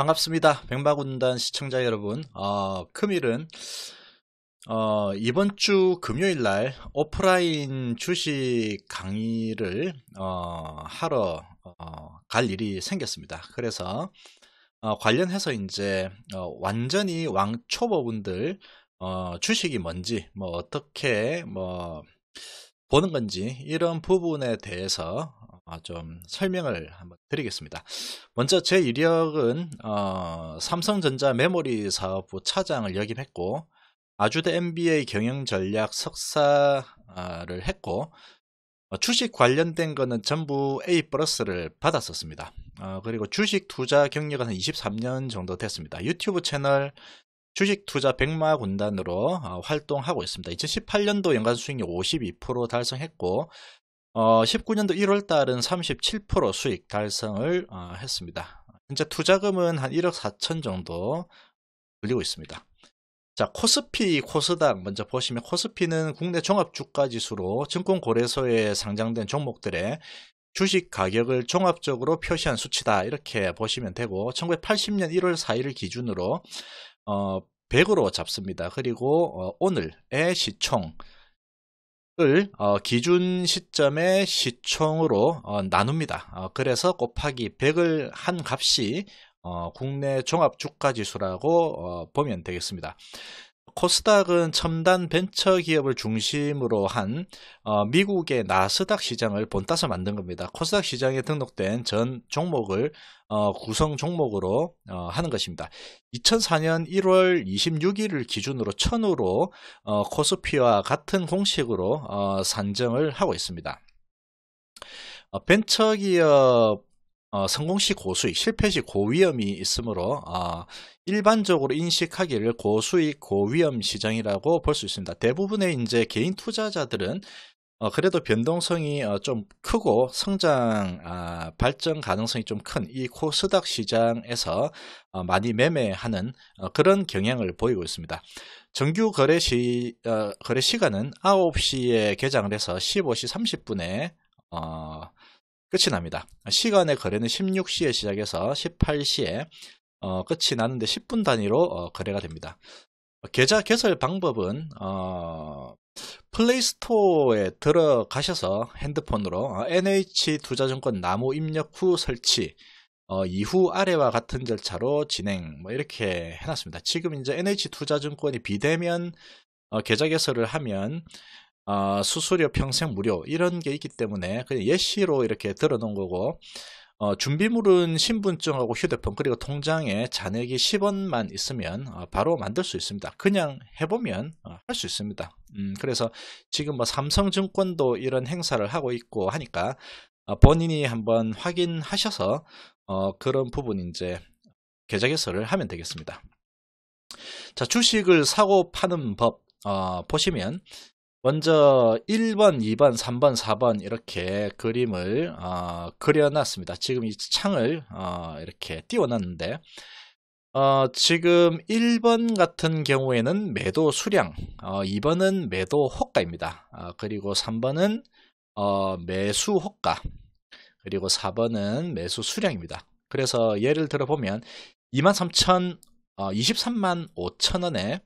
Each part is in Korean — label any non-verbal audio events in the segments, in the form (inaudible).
반갑습니다. 백마군단 시청자 여러분. 어, 금일은 어, 이번 주 금요일 날 오프라인 주식 강의를 어, 하러 어, 갈 일이 생겼습니다. 그래서 어, 관련해서 이제 어, 완전히 왕초보분들 주식이 뭔지 뭐 어떻게 뭐 보는 건지 이런 부분에 대해서 아, 좀 설명을 한번 드리겠습니다. 먼저 제 이력은 어, 삼성전자 메모리 사업부 차장을 역임했고 아주대 MBA 경영전략 석사를 했고 어, 주식 관련된 거는 전부 A 플러스를 받았었습니다. 어, 그리고 주식 투자 경력은 한 23년 정도 됐습니다. 유튜브 채널 주식 투자 백마 군단으로 어, 활동하고 있습니다. 2018년도 연간 수익률 52% 달성했고 어, 19년도 1월 달은 37% 수익 달성을 어, 했습니다. 현재 투자금은 한 1억 4천 정도 불리고 있습니다. 자, 코스피, 코스닥 먼저 보시면 코스피는 국내 종합주가지수로 증권거래소에 상장된 종목들의 주식 가격을 종합적으로 표시한 수치다 이렇게 보시면 되고 1980년 1월 4일을 기준으로 어, 100으로 잡습니다. 그리고 어, 오늘의 시총 을 어, 기준 시점의 시총으로 어, 나눕니다. 어, 그래서 곱하기 100을 한 값이 국내 종합 주가지수라고 보면 되겠습니다. 코스닥은 첨단 벤처 기업을 중심으로 한 어, 미국의 나스닥 시장을 본따서 만든 겁니다. 코스닥 시장에 등록된 전 종목을 어, 구성 종목으로 어, 하는 것입니다. 2004년 1월 26일을 기준으로 1 0 0 0으로 어, 코스피와 같은 공식으로 어, 산정을 하고 있습니다. 어, 벤처 기업 어, 성공시 고수익, 실패시 고위험이 있으므로 어, 일반적으로 인식하기를 고수익, 고위험 시장이라고 볼 수 있습니다. 대부분의 이제 개인 투자자들은 어, 그래도 변동성이 어, 좀 크고 성장 아, 발전 가능성이 좀 큰 이 코스닥 시장에서 어, 많이 매매하는 어, 그런 경향을 보이고 있습니다. 정규 거래 시 어, 거래 시간은 9시에 개장을 해서 15시 30분에 어, 끝이 납니다. 시간의 거래는 16시에 시작해서 18시에 어, 끝이 나는데 10분 단위로 어, 거래가 됩니다. 계좌 개설 방법은 어, 플레이스토어에 들어가셔서 핸드폰으로 어, NH투자증권 나무 입력 후 설치 어, 이후 아래와 같은 절차로 진행 뭐 이렇게 해놨습니다. 지금 이제 NH투자증권이 비대면 어, 계좌 개설을 하면 어, 수수료 평생 무료 이런 게 있기 때문에 그냥 예시로 이렇게 들어놓은 거고 어, 준비물은 신분증하고 휴대폰 그리고 통장에 잔액이 10원만 있으면 어, 바로 만들 수 있습니다. 그냥 해보면 어, 할수 있습니다. 음, 그래서 지금 뭐 삼성증권도 이런 행사를 하고 있고 하니까 어, 본인이 한번 확인하셔서 어, 그런 부분 이제 계좌 개설을 하면 되겠습니다. 자 주식을 사고 파는 법 어, 보시면 먼저 1번, 2번, 3번, 4번 이렇게 그림을 어, 그려놨습니다. 지금 이 창을 어, 이렇게 띄워놨는데 어, 지금 1번 같은 경우에는 매도 수량, 어, 2번은 매도 호가입니다. 어, 그리고 3번은 어, 매수 호가, 그리고 4번은 매수 수량입니다. 그래서 예를 들어보면 23,000, 어, 23만 5천 원에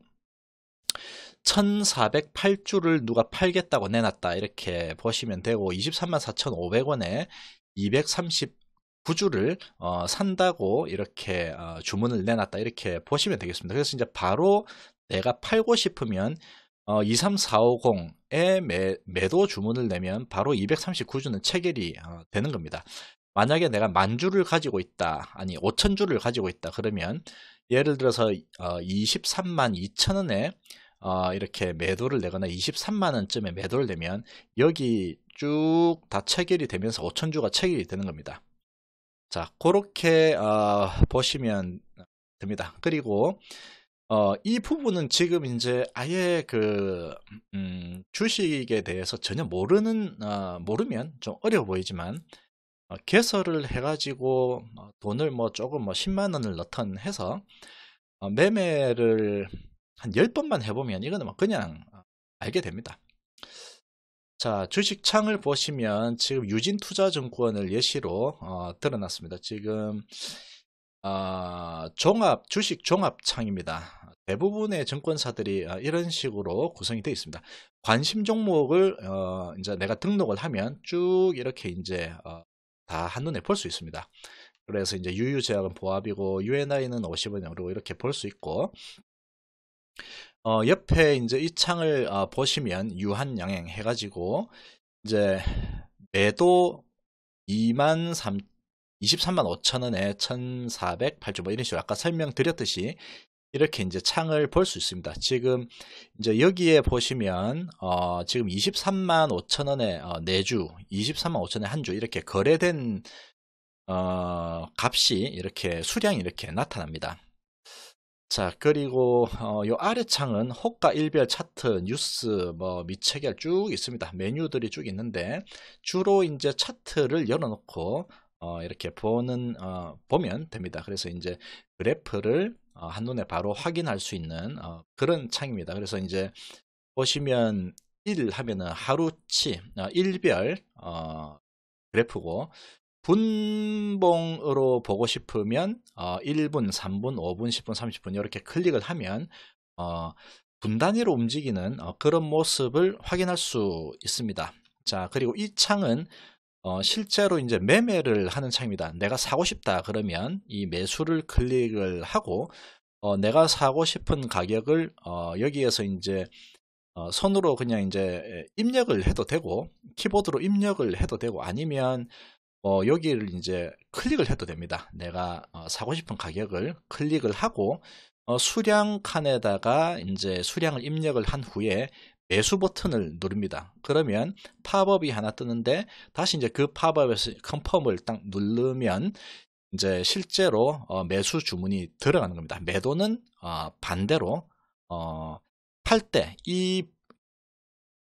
1,408주를 누가 팔겠다고 내놨다 이렇게 보시면 되고 2 3 4,500원에 239주를 어, 산다고 이렇게 어, 주문을 내놨다 이렇게 보시면 되겠습니다. 그래서 이제 바로 내가 팔고 싶으면 어, 23450에 매, 매도 주문을 내면 바로 239주는 체결이 어, 되는 겁니다. 만약에 내가 만 주를 가지고 있다, 아니 5천 주를 가지고 있다 그러면 예를 들어서 어, 23만 2천 원에 어, 이렇게 매도를 내거나 23만 원쯤에 매도를 내면 여기 쭉 다 체결이 되면서 5천주가 체결이 되는 겁니다. 자, 그렇게 어, 보시면 됩니다. 그리고 어, 이 부분은 지금 이제 아예 그 음, 주식에 대해서 전혀 모르는 어, 모르면 좀 어려 워 보이지만 어, 개설을 해가지고 뭐 돈을 뭐 조금 뭐 10만 원을 넣던 해서 어, 매매를 한 10번만 해보면 이거는 막 그냥 어, 알게 됩니다. 자, 주식창을 보시면 지금 유진투자증권을 예시로 어, 드러났습니다. 지금 어, 종합 주식 종합창입니다. 대부분의 증권사들이 어, 이런 식으로 구성이 되어 있습니다. 관심 종목을 어, 이제 내가 등록을 하면 쭉 이렇게 이제 어, 다 한눈에 볼 수 있습니다. 그래서 이제 유유제약은 보합이고 UNI는 50원으로 이렇게 볼 수 있고 어, 옆에 이제 이 창을 어, 보시면 유한 양행 해가지고 이제 매도 2만 3 23만 5천 원에 1,408주 뭐 이런 식으로 아까 설명드렸듯이 이렇게 이제 창을 볼 수 있습니다. 지금 이제 여기에 보시면 어, 지금 23만 5천 원에 어, 4주, 23만 5천 원에 한 주 이렇게 거래된 어, 값이 이렇게 수량이 이렇게 나타납니다. 자, 그리고 어, 요 아래 창은 호가 일별 차트, 뉴스, 뭐 미체결 쭉 있습니다. 메뉴들이 쭉 있는데 주로 이제 차트를 열어놓고 어, 이렇게 보는 어, 보면 됩니다. 그래서 이제 그래프를 어, 한눈에 바로 확인할 수 있는 어, 그런 창입니다. 그래서 이제 보시면 1 하면은 하루치 어, 일별 어, 그래프고 분봉으로 보고 싶으면 어, 1분, 3분, 5분, 10분, 30분 이렇게 클릭을 하면 어, 분단위로 움직이는 어, 그런 모습을 확인할 수 있습니다. 자 그리고 이 창은 어, 실제로 이제 매매를 하는 창입니다. 내가 사고 싶다 그러면 이 매수를 클릭을 하고 어, 내가 사고 싶은 가격을 어, 여기에서 이제 어, 손으로 그냥 이제 입력을 해도 되고 키보드로 입력을 해도 되고 아니면 어, 여기를 이제 클릭을 해도 됩니다. 내가 어, 사고 싶은 가격을 클릭을 하고 어, 수량 칸에다가 이제 수량을 입력을 한 후에 매수 버튼을 누릅니다. 그러면 팝업이 하나 뜨는데 다시 이제 그 팝업에서 컨펌을 딱 누르면 이제 실제로 어, 매수 주문이 들어가는 겁니다. 매도는 어, 반대로 어, 팔 때 이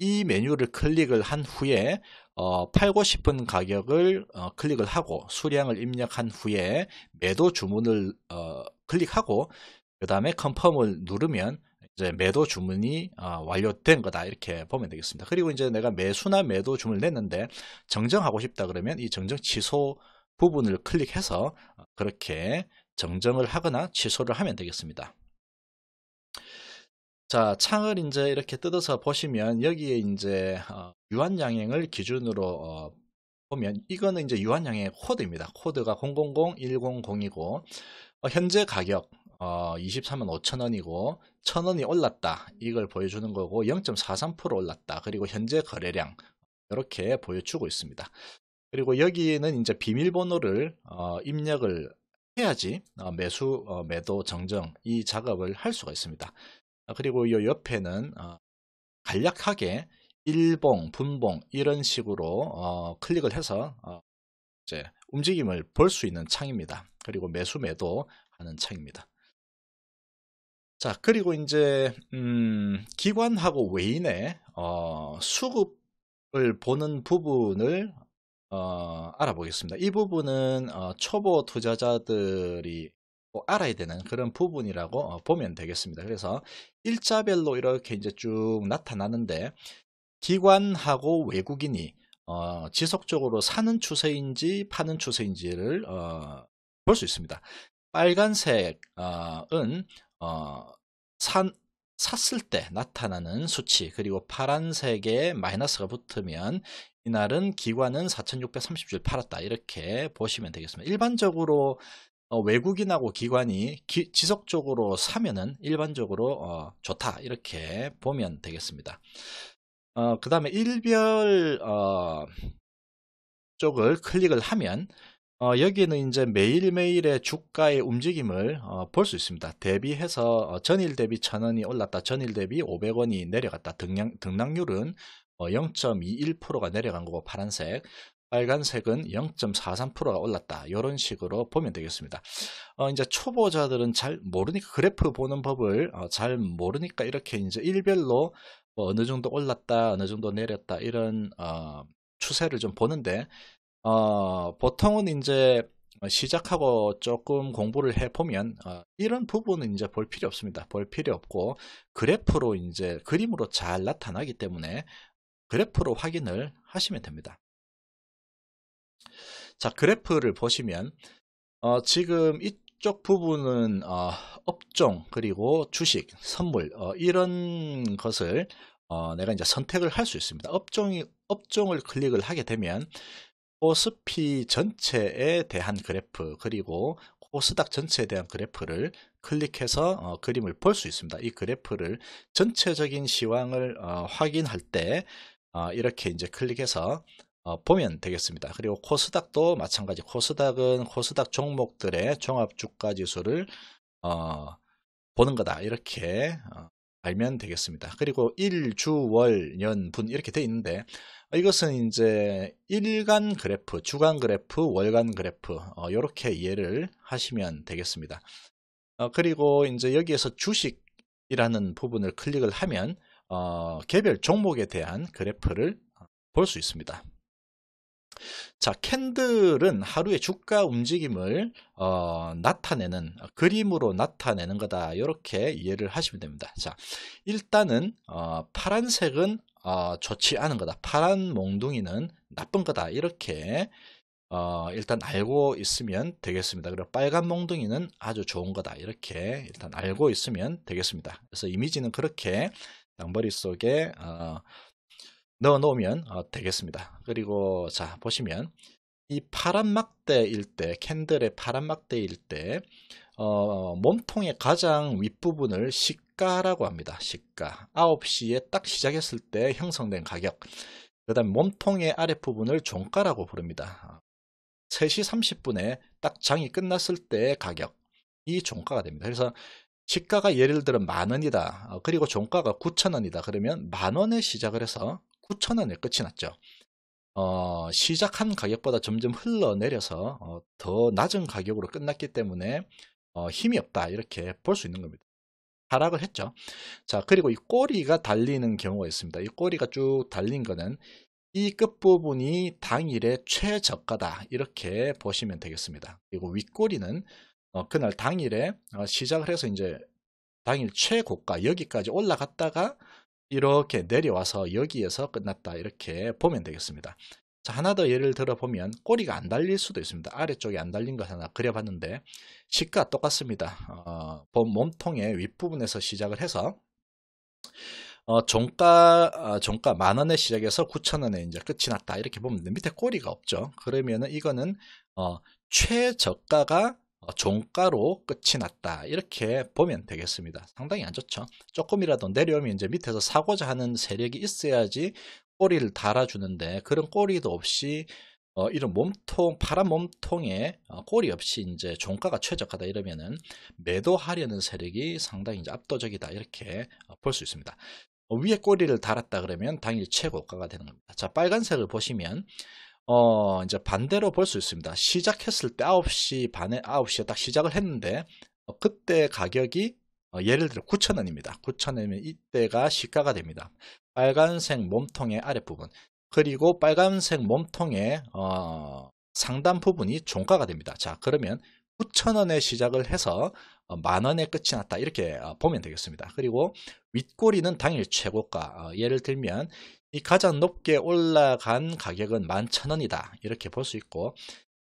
이 메뉴를 클릭을 한 후에 어, 팔고 싶은 가격을 어, 클릭을 하고 수량을 입력한 후에 매도 주문을 어, 클릭하고 그 다음에 컨펌을 누르면 이제 매도 주문이 어, 완료된 거다 이렇게 보면 되겠습니다. 그리고 이제 내가 매수나 매도 주문을 냈는데 정정하고 싶다 그러면 이 정정 취소 부분을 클릭해서 어, 그렇게 정정을 하거나 취소를 하면 되겠습니다. 자, 창을 이제 이렇게 뜯어서 보시면 여기에 이제 어, 유한양행을 기준으로 어, 보면 이거는 이제 유한양행 코드입니다. 코드가 000100이고 어, 현재 가격 23만 5천 원이고 천 원이 올랐다 이걸 보여주는 거고 0.43% 올랐다 그리고 현재 거래량 이렇게 보여주고 있습니다. 그리고 여기는 에 이제 비밀번호를 입력을 해야지 매수 매도 정정 이 작업을 할 수가 있습니다. 아, 그리고 이 옆에는 어, 간략하게 일봉, 분봉 이런 식으로 어, 클릭을 해서 어, 이제 움직임을 볼 수 있는 창입니다. 그리고 매수 매도 하는 창입니다. 자 그리고 이제 음, 기관하고 외인의 어, 수급을 보는 부분을 어, 알아보겠습니다. 이 부분은 어, 초보 투자자들이 어, 알아야 되는 그런 부분이라고 어, 보면 되겠습니다. 그래서 일자별로 이렇게 이제 쭉 나타나는데 기관하고 외국인이 어, 지속적으로 사는 추세인지 파는 추세인지를 어, 볼수 있습니다. 빨간색은 어, 어, 산, 샀을 때 나타나는 수치 그리고 파란색에 마이너스가 붙으면 이날은 기관은 4630주를 팔았다 이렇게 보시면 되겠습니다. 일반적으로 어, 외국인하고 기관이 기, 지속적으로 사면은 일반적으로 어, 좋다 이렇게 보면 되겠습니다. 어, 그 다음에 일별 어, 쪽을 클릭을 하면 어, 여기는 이제 매일매일의 주가의 움직임을 볼 수 있습니다. 대비해서 전일 대비 1000원이 올랐다, 전일 대비 500원이 내려갔다, 등량, 등락률은 0.21%가 내려간 거고 파란색 빨간색은 0.43%가 올랐다. 이런 식으로 보면 되겠습니다. 어, 이제 초보자들은 잘 모르니까 그래프 보는 법을 어, 잘 모르니까 이렇게 이제 일별로 뭐 어느 정도 올랐다, 어느 정도 내렸다 이런 어, 추세를 좀 보는데 어, 보통은 이제 시작하고 조금 공부를 해보면 어, 이런 부분은 이제 볼 필요 없습니다. 볼 필요 없고 그래프로 이제 그림으로 잘 나타나기 때문에 그래프로 확인을 하시면 됩니다. 자 그래프를 보시면 어, 지금 이쪽 부분은 어, 업종 그리고 주식 선물 어, 이런 것을 어, 내가 이제 선택을 할 수 있습니다 업종이 업종을 클릭을 하게 되면 코스피 전체에 대한 그래프 그리고 코스닥 전체에 대한 그래프를 클릭해서 어, 그림을 볼 수 있습니다. 이 그래프를 전체적인 시황을 어, 확인할 때 어, 이렇게 이제 클릭해서 어, 보면 되겠습니다. 그리고 코스닥도 마찬가지 코스닥은 코스닥 종목들의 종합 주가 지수를 어, 보는 거다 이렇게 어, 알면 되겠습니다. 그리고 일, 주, 월, 연, 분 이렇게 돼 있는데 어, 이것은 이제 일간 그래프, 주간 그래프, 월간 그래프 어, 이렇게 이해를 하시면 되겠습니다. 어, 그리고 이제 여기에서 주식이라는 부분을 클릭을 하면 어, 개별 종목에 대한 그래프를 어, 볼수 있습니다. 자, 캔들은 하루의 주가 움직임을 어, 나타내는 그림으로 나타내는 거다. 이렇게 이해를 하시면 됩니다. 자, 일단은 어, 파란색은 어, 좋지 않은 거다. 파란 몽둥이는 나쁜 거다. 이렇게 어, 일단 알고 있으면 되겠습니다. 그리고 빨간 몽둥이는 아주 좋은 거다. 이렇게 일단 알고 있으면 되겠습니다. 그래서 이미지는 그렇게 땅벌이 속에 어, 넣어 놓으면 어, 되겠습니다. 그리고 자 보시면 이 파란 막대일 때 캔들의 파란 막대일 때 어, 몸통의 가장 윗부분을 시가라고 합니다. 시가 9시에 딱 시작했을 때 형성된 가격 그 다음 몸통의 아랫부분을 종가라고 부릅니다. 3시 30분에 딱 장이 끝났을 때의 가격 이 종가가 됩니다. 그래서 시가가 예를 들어 만 원이다. 어, 그리고 종가가 9천 원이다. 그러면 만 원에 시작을 해서 9,000원에 끝이 났죠. 어, 시작한 가격보다 점점 흘러내려서 어, 더 낮은 가격으로 끝났기 때문에 어, 힘이 없다 이렇게 볼 수 있는 겁니다. 하락을 했죠. 자 그리고 이 꼬리가 달리는 경우가 있습니다. 이 꼬리가 쭉 달린 거는 이 끝부분이 당일의 최저가다 이렇게 보시면 되겠습니다. 그리고 윗꼬리는 어, 그날 당일에 어, 시작을 해서 이제 당일 최고가 여기까지 올라갔다가 이렇게 내려와서 여기에서 끝났다 이렇게 보면 되겠습니다. 자, 하나 더 예를 들어보면 꼬리가 안 달릴 수도 있습니다. 아래쪽에 안 달린 것 하나 그려봤는데 시가 똑같습니다. 어, 몸통의 윗부분에서 시작을 해서 어, 종가 어, 종가 만 원에 시작해서 9천 원에 이제 끝이 났다 이렇게 보면 밑에 꼬리가 없죠. 그러면은 이거는 어, 최저가가 어, 종가로 끝이 났다 이렇게 보면 되겠습니다 상당히 안 좋죠 조금이라도 내려오면 이제 밑에서 사고자 하는 세력이 있어야지 꼬리를 달아주는데 그런 꼬리도 없이 어, 이런 몸통 파란 몸통에 어, 꼬리 없이 이제 종가가 최적하다 이러면은 매도하려는 세력이 상당히 이제 압도적이다 이렇게 어, 볼수 있습니다 위에 꼬리를 달았다 그러면 당일 최고가가 되는 겁니다 자 빨간색을 보시면 어, 이제 반대로 볼 수 있습니다. 시작했을 때 9시 반에 9시에 딱 시작을 했는데 어, 그때 가격이 어, 예를 들어 9,000원입니다. 9,000원이면 이때가 시가가 됩니다. 빨간색 몸통의 아랫부분 그리고 빨간색 몸통의 어, 상단 부분이 종가가 됩니다. 자 그러면 9,000원에 시작을 해서 어, 만원에 끝이 났다 이렇게 어, 보면 되겠습니다. 그리고 윗꼬리는 당일 최고가 어, 예를 들면 이 가장 높게 올라간 가격은 11,000원이다. 이렇게 볼 수 있고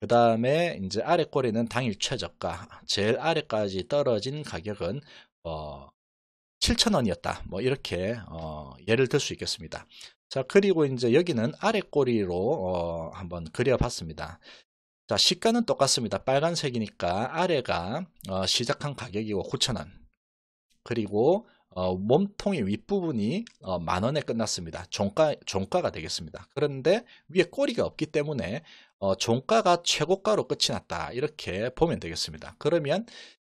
그 다음에 이제 아래 꼬리는 당일 최저가 제일 아래까지 떨어진 가격은 어 7,000원이었다. 뭐 이렇게 어 예를 들 수 있겠습니다. 자, 그리고 이제 여기는 아래 꼬리로 어 한번 그려 봤습니다. 자, 시가는 똑같습니다. 빨간색이니까 아래가 어 시작한 가격이고 9,000원. 그리고 어, 몸통의 윗부분이 어, 만 원에 끝났습니다. 종가, 종가가 되겠습니다. 그런데 위에 꼬리가 없기 때문에 어, 종가가 최고가로 끝이 났다. 이렇게 보면 되겠습니다. 그러면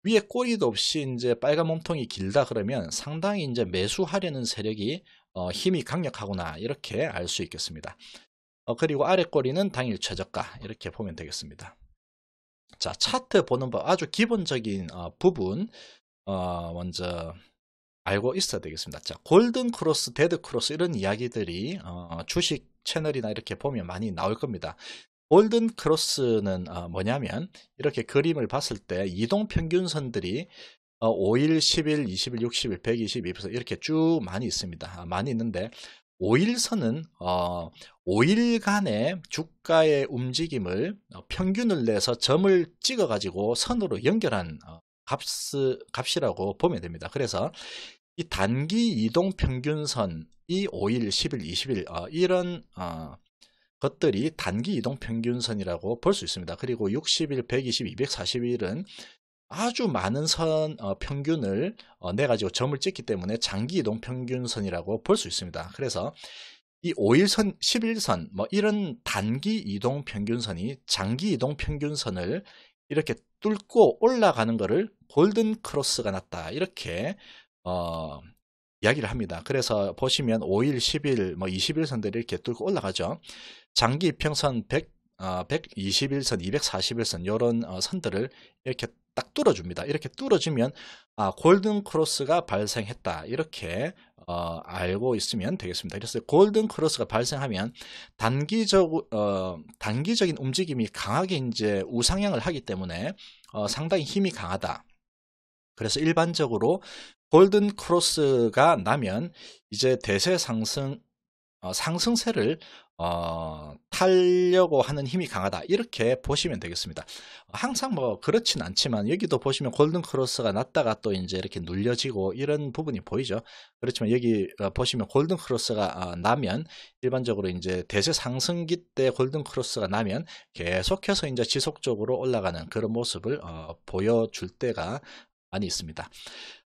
위에 꼬리도 없이 이제 빨간 몸통이 길다 그러면 상당히 이제 매수하려는 세력이 어, 힘이 강력하구나. 이렇게 알 수 있겠습니다. 어, 그리고 아래 꼬리는 당일 최저가. 이렇게 보면 되겠습니다. 자, 차트 보는 법 아주 기본적인 어, 부분. 어, 먼저 알고 있어야 되겠습니다. 자, 골든 크로스, 데드 크로스 이런 이야기들이 어, 주식 채널이나 이렇게 보면 많이 나올 겁니다. 골든 크로스는 어, 뭐냐면 이렇게 그림을 봤을 때 이동 평균선들이 어, 5일, 10일, 20일, 60일, 120일 이렇게 쭉 많이 있습니다. 아, 많이 있는데 5일선은 어, 5일간의 주가의 움직임을 어, 평균을 내서 점을 찍어 가지고 선으로 연결한 어, 값, 값이라고 보면 됩니다. 그래서 이 단기 이동 평균선이 5일, 10일, 20일 어, 이런 어, 것들이 단기 이동 평균선이라고 볼 수 있습니다. 그리고 60일, 120, 240일은 아주 많은 선 어, 평균을 어, 내 가지고 점을 찍기 때문에 장기 이동 평균선이라고 볼 수 있습니다. 그래서 이 5일선, 11선 뭐 이런 단기 이동 평균선이 장기 이동 평균선을 이렇게 뚫고 올라가는 것을 골든 크로스가 났다. 이렇게 어, 이야기를 합니다. 그래서 보시면 5일, 10일, 뭐 20일선들 이렇게 뚫고 올라가죠. 장기 평선 100, 121선, 241선 이런 선들을 이렇게 딱 뚫어줍니다. 이렇게 뚫어주면 아, 골든 크로스가 발생했다. 이렇게 어, 알고 있으면 되겠습니다. 그래서 골든 크로스가 발생하면 단기적 어, 단기적인 움직임이 강하게 이제 우상향을 하기 때문에 어, 상당히 힘이 강하다. 그래서 일반적으로 골든 크로스가 나면 이제 대세 상승 어, 상승세를 어, 타려고 하는 힘이 강하다 이렇게 보시면 되겠습니다. 항상 뭐 그렇진 않지만 여기도 보시면 골든 크로스가 났다가 또 이제 이렇게 눌려지고 이런 부분이 보이죠. 그렇지만 여기 어, 보시면 골든 크로스가 어, 나면 일반적으로 이제 대세 상승기 때 골든 크로스가 나면 계속해서 이제 지속적으로 올라가는 그런 모습을 어, 보여줄 때가 많이 있습니다.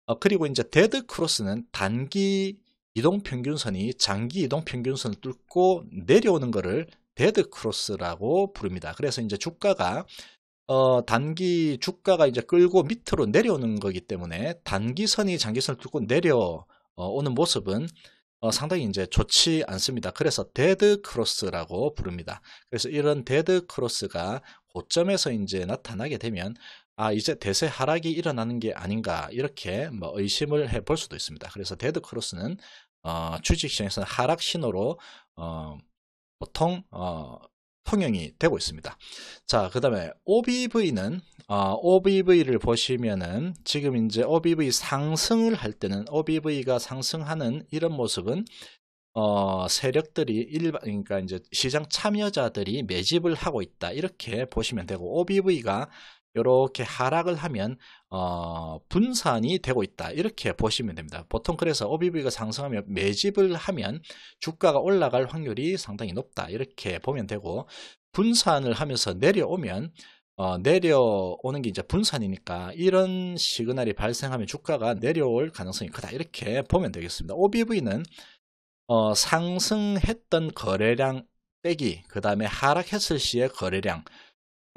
어, 그리고 이제 데드 크로스는 단기 이동평균선이 장기 이동평균선을 뚫고 내려오는 것을 데드크로스라고 부릅니다. 그래서 이제 주가가 어, 단기 주가가 이제 끌고 밑으로 내려오는 거기 때문에 단기선이 장기선을 뚫고 내려오는 모습은 어, 상당히 이제 좋지 않습니다. 그래서 데드 크로스라고 부릅니다. 그래서 이런 데드 크로스가 고점에서 이제 나타나게 되면 아 이제 대세 하락이 일어나는 게 아닌가 이렇게 뭐 의심을 해볼 수도 있습니다. 그래서 데드 크로스는 어, 주식 시장에서는 하락 신호로 어, 보통 어, 통용이 되고 있습니다. 자, 그 다음에 OBV는, 어, OBV를 보시면은 지금 이제 OBV 상승을 할 때는 OBV가 상승하는 이런 모습은 어, 세력들이 일반, 그러니까 이제 시장 참여자들이 매집을 하고 있다. 이렇게 보시면 되고, OBV가 이렇게 하락을 하면 어, 분산이 되고 있다 이렇게 보시면 됩니다. 보통 그래서 OBV가 상승하면 매집을 하면 주가가 올라갈 확률이 상당히 높다 이렇게 보면 되고 분산을 하면서 내려오면 어, 내려오는 게 이제 분산이니까 이런 시그널이 발생하면 주가가 내려올 가능성이 크다 이렇게 보면 되겠습니다. OBV는 어, 상승했던 거래량 빼기 그 다음에 하락했을 시의 거래량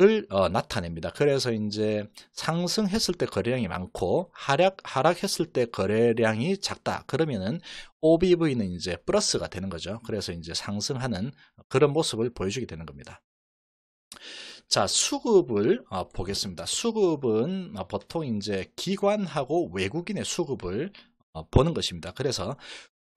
을 어, 나타냅니다. 그래서 이제 상승했을 때 거래량이 많고 하락 하락했을 때 거래량이 작다. 그러면은 OBV는 이제 플러스가 되는 거죠. 그래서 이제 상승하는 그런 모습을 보여주게 되는 겁니다. 자, 수급을 어, 보겠습니다. 수급은 어, 보통 이제 기관하고 외국인의 수급을 어, 보는 것입니다. 그래서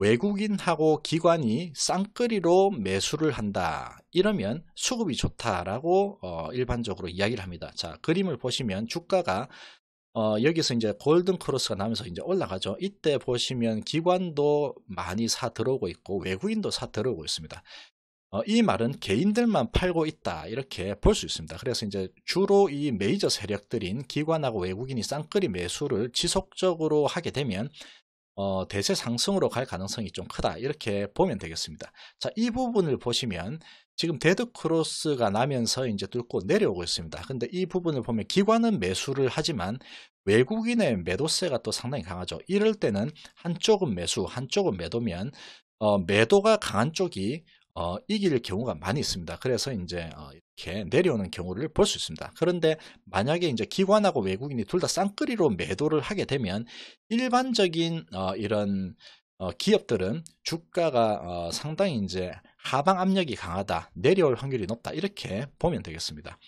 외국인하고 기관이 쌍끌이로 매수를 한다. 이러면 수급이 좋다라고 어, 일반적으로 이야기를 합니다. 자, 그림을 보시면 주가가 어, 여기서 이제 골든 크로스가 나면서 이제 올라가죠. 이때 보시면 기관도 많이 사 들어오고 있고 외국인도 사 들어오고 있습니다. 어, 이 말은 개인들만 팔고 있다 이렇게 볼 수 있습니다. 그래서 이제 주로 이 메이저 세력들인 기관하고 외국인이 쌍끌이 매수를 지속적으로 하게 되면 어, 대세 상승으로 갈 가능성이 좀 크다 이렇게 보면 되겠습니다. 자, 이 부분을 보시면 지금 데드 크로스가 나면서 이제 뚫고 내려오고 있습니다. 근데 이 부분을 보면 기관은 매수를 하지만 외국인의 매도세가 또 상당히 강하죠. 이럴 때는 한쪽은 매수, 한쪽은 매도면 어, 매도가 강한 쪽이 어, 이길 경우가 많이 있습니다. 그래서 이제 어, 이렇게 내려오는 경우를 볼 수 있습니다. 그런데 만약에 이제 기관하고 외국인이 둘 다 쌍끌이로 매도를 하게 되면 일반적인 어, 이런 어, 기업들은 주가가 어, 상당히 이제 하방 압력이 강하다, 내려올 확률이 높다 이렇게 보면 되겠습니다.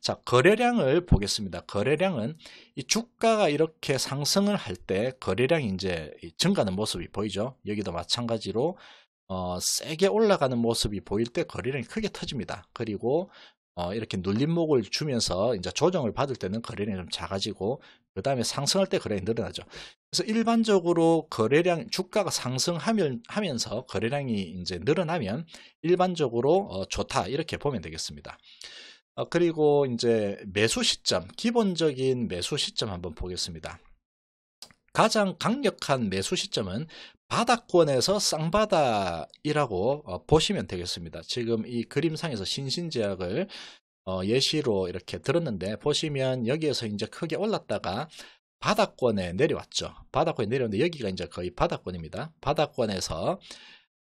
자 거래량을 보겠습니다. 거래량은 이 주가가 이렇게 상승을 할 때 거래량이 제 증가하는 모습이 보이죠. 여기도 마찬가지로 어, 세게 올라가는 모습이 보일 때 거래량이 크게 터집니다. 그리고 어, 이렇게 눌림목을 주면서 이제 조정을 받을 때는 거래량이 좀 작아지고 그 다음에 상승할 때 거래량이 늘어나죠. 그래서 일반적으로 거래량 주가가 상승하면서 거래량이 이제 늘어나면 일반적으로 어, 좋다 이렇게 보면 되겠습니다. 어, 그리고 이제 매수 시점 기본적인 매수 시점 한번 보겠습니다. 가장 강력한 매수 시점은 바닥권에서 쌍바닥이라고 어, 보시면 되겠습니다. 지금 이 그림상에서 신신제약을 어, 예시로 이렇게 들었는데 보시면 여기에서 이제 크게 올랐다가 바닥권에 내려왔죠. 바닥권에 내려왔는데 여기가 이제 거의 바닥권입니다. 바닥권에서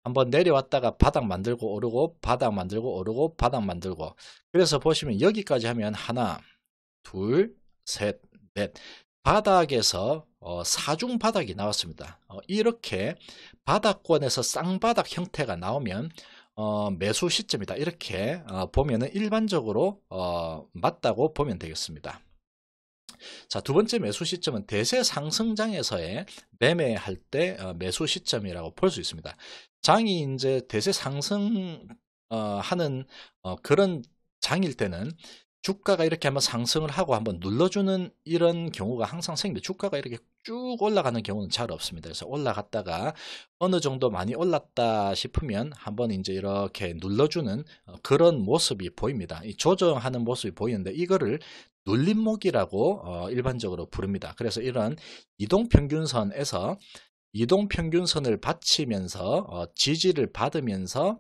한번 내려왔다가 바닥 만들고 오르고 바닥 만들고 오르고 바닥 만들고 그래서 보시면 여기까지 하면 하나 둘셋넷 바닥에서 어, 사중 바닥이 나왔습니다. 이렇게 바닥권에서 쌍바닥 형태가 나오면 어, 매수 시점이다 이렇게 어, 보면 일반적으로 어, 맞다고 보면 되겠습니다. 자, 두 번째 매수 시점은 대세 상승장에서의 매매할 때 어, 매수 시점이라고 볼 수 있습니다. 장이 이제 대세 상승 어, 하는 어, 그런 장일 때는 주가가 이렇게 한번 상승을 하고 한번 눌러주는 이런 경우가 항상 생기니다 주가가 이렇게 쭉 올라가는 경우는 잘 없습니다. 그래서 올라갔다가 어느 정도 많이 올랐다 싶으면 한번 이제 이렇게 눌러주는 어, 그런 모습이 보입니다. 조정하는 모습이 보이는데 이거를 눌림목이라고 어, 일반적으로 부릅니다. 그래서 이런 이동평균선에서 이동평균선을 받치면서 어, 지지를 받으면서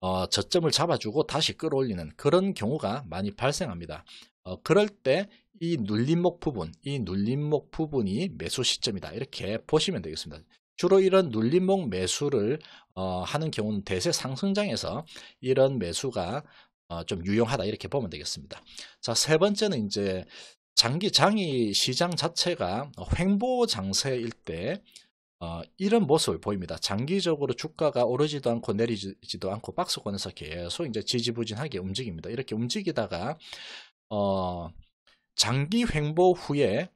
어, 저점을 잡아주고 다시 끌어올리는 그런 경우가 많이 발생합니다. 어, 그럴 때 이 눌림목 부분, 이 눌림목 부분이 매수 시점이다. 이렇게 보시면 되겠습니다. 주로 이런 눌림목 매수를 어, 하는 경우는 대세 상승장에서 이런 매수가 어, 좀 유용하다 이렇게 보면 되겠습니다. 자, 세 번째는 이제 장기 장이 시장 자체가 횡보 장세일 때 어, 이런 모습을 보입니다. 장기적으로 주가가 오르지도 않고 내리지도 않고 박스권에서 계속 이제 지지부진하게 움직입니다. 이렇게 움직이다가 어, 장기 횡보 후에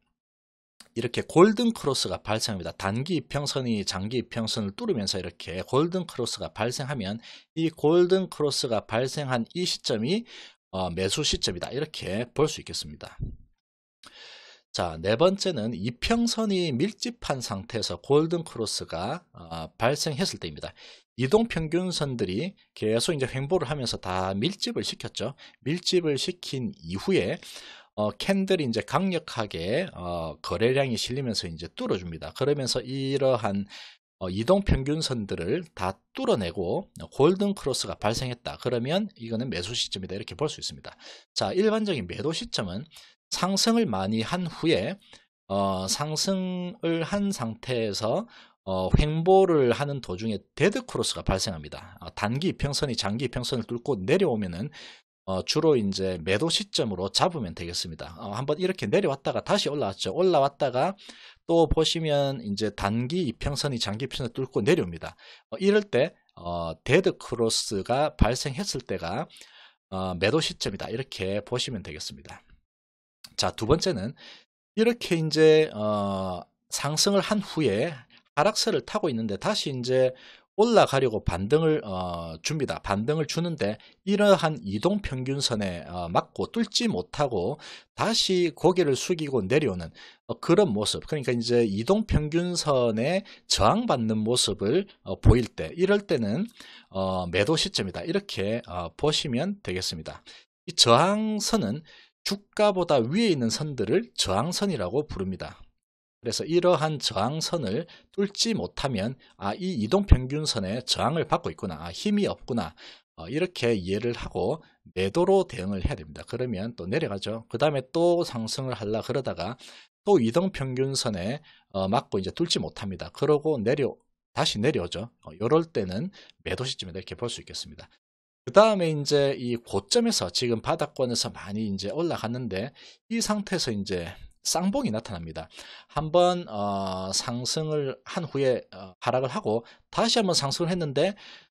이렇게 골든 크로스가 발생합니다. 단기 평선이 장기 평선을 뚫으면서 이렇게 골든 크로스가 발생하면 이 골든 크로스가 발생한 이 시점이 어, 매수 시점이다. 이렇게 볼 수 있겠습니다. 자, 네 번째는 이평선이 밀집한 상태에서 골든 크로스가 어, 발생했을 때입니다. 이동 평균선들이 계속 이제 횡보를 하면서 다 밀집을 시켰죠. 밀집을 시킨 이후에 어, 캔들이 이제 강력하게 어, 거래량이 실리면서 이제 뚫어줍니다. 그러면서 이러한 어, 이동 평균선들을 다 뚫어내고 어, 골든 크로스가 발생했다. 그러면 이거는 매수 시점이다. 이렇게 볼 수 있습니다. 자, 일반적인 매도 시점은 상승을 많이 한 후에 어, 상승을 한 상태에서 어, 횡보를 하는 도중에 데드 크로스가 발생합니다. 어, 단기 이평선이 장기 이평선을 뚫고 내려오면은 어, 주로 이제 매도 시점으로 잡으면 되겠습니다. 어, 한번 이렇게 내려왔다가 다시 올라왔죠. 올라왔다가 또 보시면 이제 단기 이평선이 장기 이평선을 뚫고 내려옵니다. 어, 이럴 때 어, 데드 크로스가 발생했을 때가 어, 매도 시점이다. 이렇게 보시면 되겠습니다. 자, 두 번째는 이렇게 이제 어, 상승을 한 후에 하락세를 타고 있는데 다시 이제 올라가려고 반등을 어, 줍니다. 반등을 주는데 이러한 이동 평균선에 어, 맞고 뚫지 못하고 다시 고개를 숙이고 내려오는 어, 그런 모습. 그러니까 이제 이동 평균선에 저항받는 모습을 어, 보일 때, 이럴 때는 어, 매도 시점이다. 이렇게 어, 보시면 되겠습니다. 이 저항선은 주가보다 위에 있는 선들을 저항선이라고 부릅니다. 그래서 이러한 저항선을 뚫지 못하면 아, 이 이동평균선에 저항을 받고 있구나, 아, 힘이 없구나 어, 이렇게 이해를 하고 매도로 대응을 해야 됩니다. 그러면 또 내려가죠. 그 다음에 또 상승을 하려 그러다가 또 이동평균선에 어, 맞고 이제 뚫지 못합니다. 그러고 내려 다시 내려오죠. 어, 이럴 때는 매도 시점에 이렇게 볼 수 있겠습니다. 그 다음에 이제 이 고점에서 지금 바닥권에서 많이 이제 올라갔는데 이 상태에서 이제 쌍봉이 나타납니다. 한번 어, 상승을 한 후에 어, 하락을 하고 다시 한번 상승을 했는데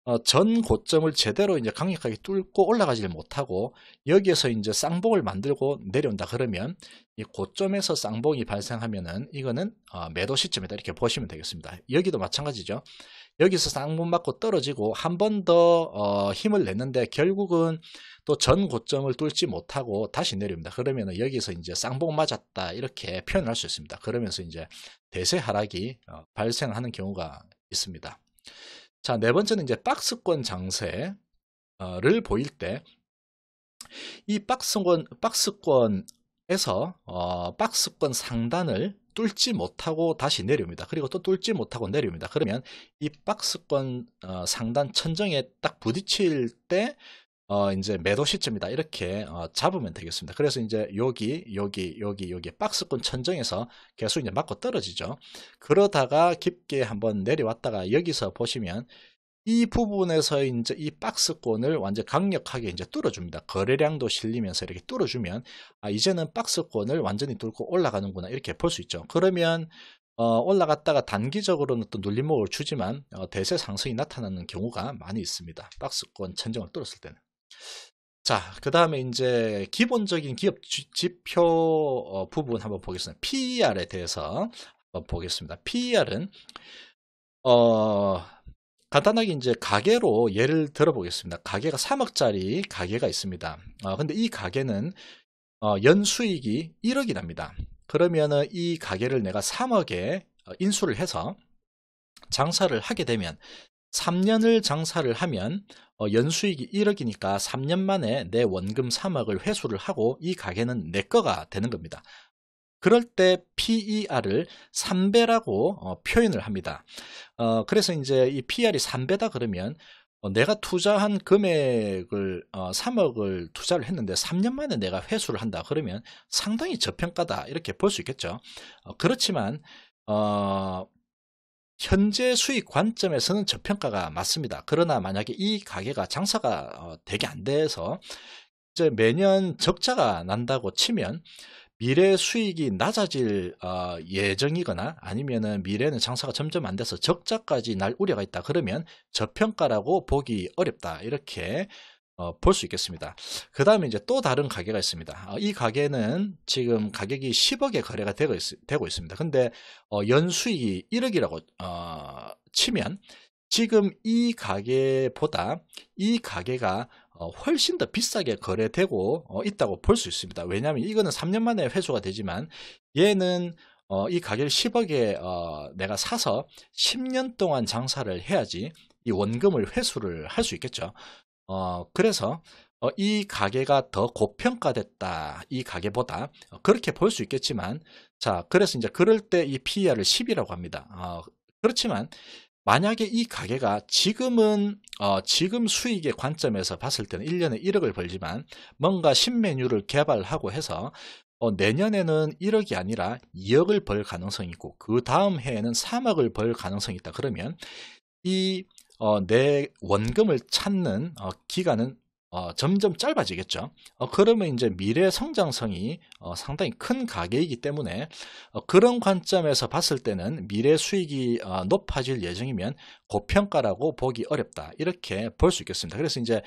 어, 전 고점을 제대로 이제 강력하게 뚫고 올라가지를 못하고 여기에서 이제 쌍봉을 만들고 내려온다 그러면 이 고점에서 쌍봉이 발생하면은 이거는 어, 매도 시점이다 이렇게 보시면 되겠습니다. 여기도 마찬가지죠. 여기서 쌍문 맞고 떨어지고 한 번더 어, 힘을 냈는데 결국은 또 전 고점을 뚫지 못하고 다시 내립니다. 그러면 여기서 이제 쌍봉 맞았다 이렇게 표현할 수 있습니다. 그러면서 이제 대세 하락이 어, 발생하는 경우가 있습니다. 자, 네 번째는 이제 박스권 장세를 보일 때 이 박스권 박스권 에서 어, 박스권 상단을 뚫지 못하고 다시 내려옵니다. 그리고 또 뚫지 못하고 내려옵니다. 그러면 이 박스권 어, 상단 천정에 딱 부딪힐 때 어, 이제 매도 시점이다. 이렇게 어, 잡으면 되겠습니다. 그래서 이제 여기, 여기, 여기, 여기 박스권 천정에서 계속 이제 맞고 떨어지죠. 그러다가 깊게 한번 내려왔다가 여기서 보시면 이 부분에서 이제 이 박스권을 완전 강력하게 이제 뚫어줍니다. 거래량도 실리면서 이렇게 뚫어주면 아 이제는 박스권을 완전히 뚫고 올라가는구나 이렇게 볼 수 있죠. 그러면 어 올라갔다가 단기적으로는 또 눌림목을 주지만 어 대세 상승이 나타나는 경우가 많이 있습니다. 박스권 천정을 뚫었을 때는. 자, 그 다음에 이제 기본적인 기업 지, 지표 어, 부분 한번 보겠습니다. PER에 대해서 한번 보겠습니다. PER은 어 간단하게 이제 가게로 예를 들어보겠습니다. 가게가 3억짜리 가게가 있습니다. 어, 근데 이 가게는 어, 연수익이 1억이랍니다. 그러면은 이 가게를 내가 3억에 어, 인수를 해서 장사를 하게 되면 3년을 장사를 하면 어, 연수익이 1억이니까 3년 만에 내 원금 3억을 회수를 하고 이 가게는 내 거가 되는 겁니다. 그럴 때 PER을 3배라고 어, 표현을 합니다. 어, 그래서 이제 이 PER이 3배다 그러면 어, 내가 투자한 금액을 어, 3억을 투자를 했는데 3년 만에 내가 회수를 한다 그러면 상당히 저평가다 이렇게 볼 수 있겠죠. 어, 그렇지만 어, 현재 수익 관점에서는 저평가가 맞습니다. 그러나 만약에 이 가게가 장사가 어, 되게 안 돼서 이제 매년 적자가 난다고 치면 미래 수익이 낮아질 어, 예정이거나 아니면은 미래는 장사가 점점 안 돼서 적자까지 날 우려가 있다 그러면 저평가라고 보기 어렵다 이렇게 어, 볼수 있겠습니다. 그 다음에 이제 또 다른 가게가 있습니다. 어, 이 가게는 지금 가격이 10억에 거래가 되고, 있, 습니다 근데 연수익이 1억이라고 치면 지금 이 가게보다 이 가게가 어, 훨씬 더 비싸게 거래되고 어, 있다고 볼 수 있습니다. 왜냐하면 이거는 3년 만에 회수가 되지만 얘는 어, 이 가격 10억에 어, 내가 사서 10년 동안 장사를 해야지 이 원금을 회수를 할 수 있겠죠. 어, 그래서 어, 이 가게가 더 고평가됐다. 이 가게보다 그렇게 볼 수 있겠지만 자 그래서 이제 그럴 때 이 PER을 10이라고 합니다. 그렇지만 만약에 이 가게가 지금은 어, 지금 수익의 관점에서 봤을 때는 1년에 1억을 벌지만 뭔가 신메뉴를 개발하고 해서 어, 내년에는 1억이 아니라 2억을 벌 가능성이 있고 그 다음 해에는 3억을 벌 가능성이 있다 그러면 이내 어, 원금을 찾는 어, 기간은 어, 점점 짧아지겠죠. 어, 그러면 이제 미래 성장성이 어, 상당히 큰가계이기 때문에 어, 그런 관점에서 봤을 때는 미래 수익이 어, 높아질 예정이면 고평가라고 보기 어렵다. 이렇게 볼 수 있겠습니다. 그래서 이제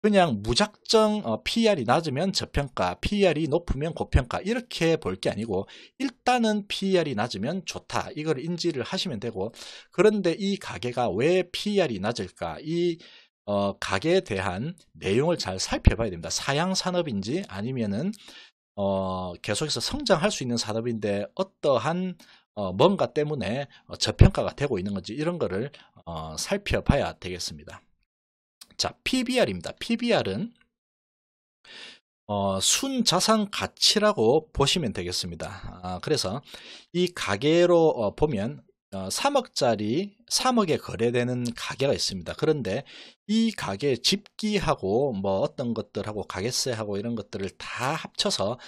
그냥 무작정 어, PR이 낮으면 저평가, PR이 높으면 고평가 이렇게 볼 게 아니고 일단은 PR이 낮으면 좋다 이걸 인지를 하시면 되고 그런데 이 가게가 왜 PR이 낮을까 이 어, 가게에 대한 내용을 잘 살펴봐야 됩니다. 사양 산업인지 아니면은 어, 계속해서 성장할 수 있는 산업인데 어떠한 어, 뭔가 때문에 어, 저평가가 되고 있는 건지 이런 거를 어, 살펴봐야 되겠습니다. 자, PBR입니다. PBR은 어, 순자산 가치라고 보시면 되겠습니다. 아, 그래서 이 가게로 어, 보면 3억짜리 어, 3억에 거래되는 가게가 있습니다. 그런데 이 가게 집기하고 뭐 어떤 것들하고 가게세하고 이런 것들을 다 합쳐서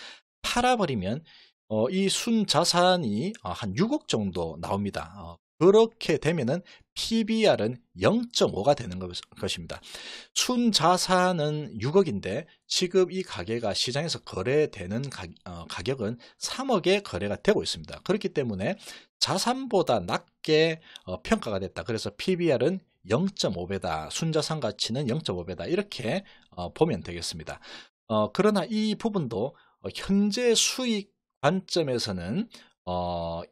팔아버리면 어, 이 순자산이 어, 한 6억 정도 나옵니다. 어, 그렇게 되면은 PBR은 0.5가 되는 것입니다. 순자산은 6억인데 지금 이 가게가 시장에서 거래되는 가, 어, 격은 3억에 거래가 되고 있습니다. 그렇기 때문에 자산보다 낮게 어, 평가가 됐다. 그래서 PBR은 0.5배다. 순자산 가치는 0.5배다. 이렇게 어, 보면 되겠습니다. 어, 그러나 이 부분도 현재 수익 관점에서는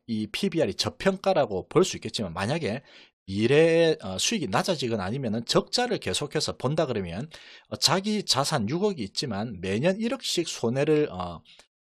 이 PBR이 저평가라고 볼 수 있겠지만 만약에 미래의 수익이 낮아지거나 아니면 적자를 계속해서 본다 그러면 자기 자산 6억이 있지만 매년 1억씩 손해를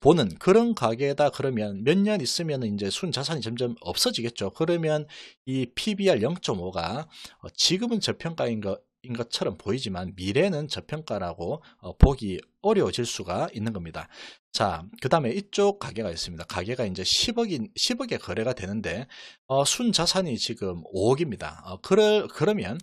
보는 그런 가게다 에 그러면 몇 년 있으면 이제 순 자산이 점점 없어지겠죠. 그러면 이 PBR 0.5가 어, 지금은 저평가인 것인 것처럼 보이지만 미래는 저평가라고 어, 보기 어려워질 수가 있는 겁니다. 자, 그 다음에 이쪽 가게가 있습니다. 가게가 이제 10억인, 10억에 거래가 되는데, 어, 순 자산이 지금 5억입니다. 어, 그럴, 그러면,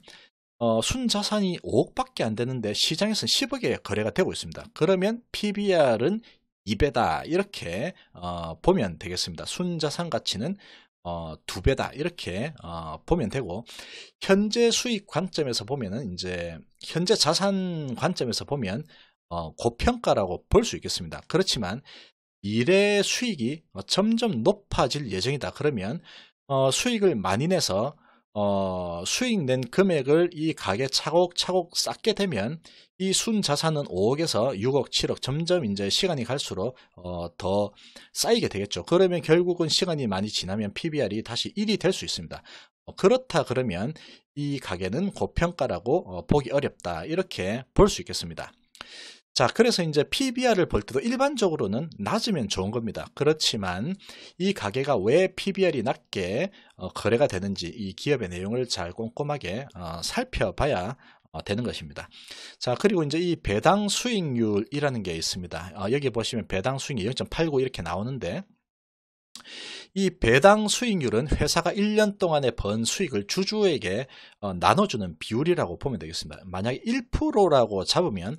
어, 순 자산이 5억밖에 안 되는데 시장에서는 10억에 거래가 되고 있습니다. 그러면 PBR은 2배다 이렇게 어, 보면 되겠습니다. 순자산 가치는 어, 두 배다 이렇게 어, 보면 되고 현재 수익 관점에서 보면은 이제 현재 자산 관점에서 보면 어, 고평가라고 볼 수 있겠습니다. 그렇지만 미래 수익이 점점 높아질 예정이다. 그러면 어, 수익을 많이 내서 어, 수익 낸 금액을 이 가게 차곡차곡 쌓게 되면 이 순자산은 5억에서 6억, 7억 점점 이제 시간이 갈수록 어, 더 쌓이게 되겠죠. 그러면 결국은 시간이 많이 지나면 PBR이 다시 1이 될 수 있습니다. 어, 그렇다 그러면 이 가게는 고평가라고 어, 보기 어렵다 이렇게 볼 수 있겠습니다. 자, 그래서 이제 PBR을 볼 때도 일반적으로는 낮으면 좋은 겁니다. 그렇지만 이 가게가 왜 PBR이 낮게 어, 거래가 되는지 이 기업의 내용을 잘 꼼꼼하게 어, 살펴봐야 어, 되는 것입니다. 자, 그리고 이제 이 배당 수익률이라는 게 있습니다. 어, 여기 보시면 배당 수익률0.89 이렇게 나오는데 이 배당 수익률은 회사가 1년 동안에 번 수익을 주주에게 어, 나눠주는 비율이라고 보면 되겠습니다. 만약 에 1%라고 잡으면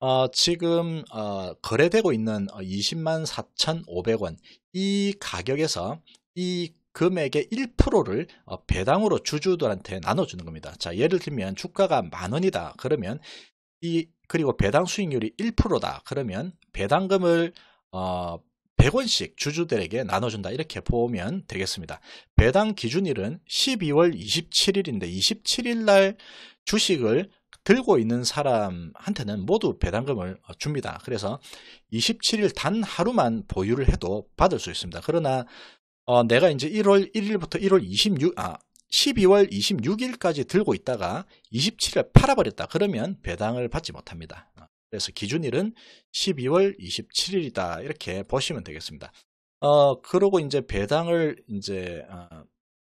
어, 지금 어, 거래되고 있는 20만 어, 4,500원 이 가격에서 이 금액의 1%를 어, 배당으로 주주들한테 나눠주는 겁니다. 자, 예를 들면 주가가 만 원이다. 그러면 이 그리고 배당 수익률이 1%다. 그러면 배당금을 어, 100원씩 주주들에게 나눠준다 이렇게 보면 되겠습니다. 배당 기준일은 12월 27일인데 27일 날 주식을 들고 있는 사람한테는 모두 배당금을 줍니다. 그래서 27일 단 하루만 보유를 해도 받을 수 있습니다. 그러나 어, 내가 이제 1월 1일부터 1월 26, 아, 12월 26일까지 들고 있다가 27일 팔아버렸다. 그러면 배당을 받지 못합니다. 그래서 기준일은 12월 27일이다. 이렇게 보시면 되겠습니다. 어, 그러고 이제 배당을 이제, 어,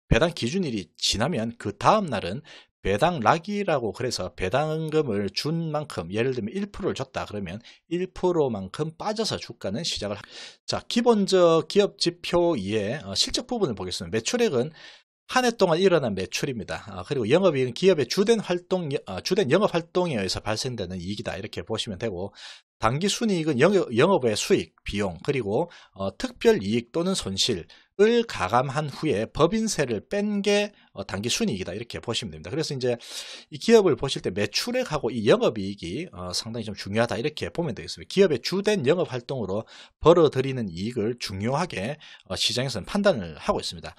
배당 기준일이 지나면 그 다음날은 배당 락이라고 그래서 배당금을 준 만큼 예를 들면 1%를 줬다 그러면 1%만큼 빠져서 주가는 시작을 자 기본적 기업 지표 이에 어, 실적 부분을 보겠습니다. 매출액은 한 해 동안 일어난 매출입니다. 어, 그리고 영업이익은 기업의 주된 활동 어, 주된 영업 활동에 의해서 발생되는 이익이다 이렇게 보시면 되고 단기 순이익은 영업의 수익 비용 그리고 특별 이익 또는 손실 을 가감한 후에 법인세를 뺀게 어, 단기 순이익이다 이렇게 보시면 됩니다. 그래서 이제 이 기업을 보실 때 매출액하고 이 영업이익이 어, 상당히 좀 중요하다 이렇게 보면 되겠습니다. 기업의 주된 영업 활동으로 벌어들이는 이익을 중요하게 어, 시장에서는 판단을 하고 있습니다.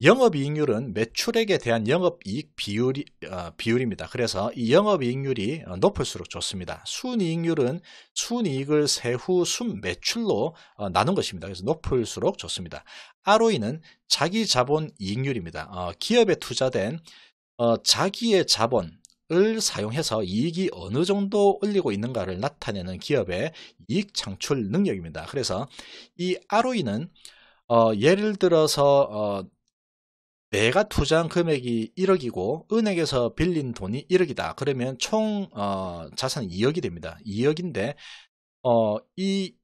영업이익률은 매출액에 대한 영업이익 비율이, 어, 비율입니다. 그래서 이 영업이익률이 높을수록 좋습니다. 순이익률은 순이익을 세후 순매출로 어, 나눈 것입니다. 그래서 높을수록 좋습니다. ROE는 자기자본 이익률입니다. 어, 기업에 투자된 어, 자기의 자본, 을 사용해서 이익이 어느 정도 올리고 있는가를 나타내는 기업의 이익 창출 능력입니다. 그래서 이 ROE는 어, 예를 들어서 어, 내가 투자한 금액이 1억이고 은행에서 빌린 돈이 1억이다. 그러면 총 어, 자산이 2억이 됩니다. 2억인데 어, 이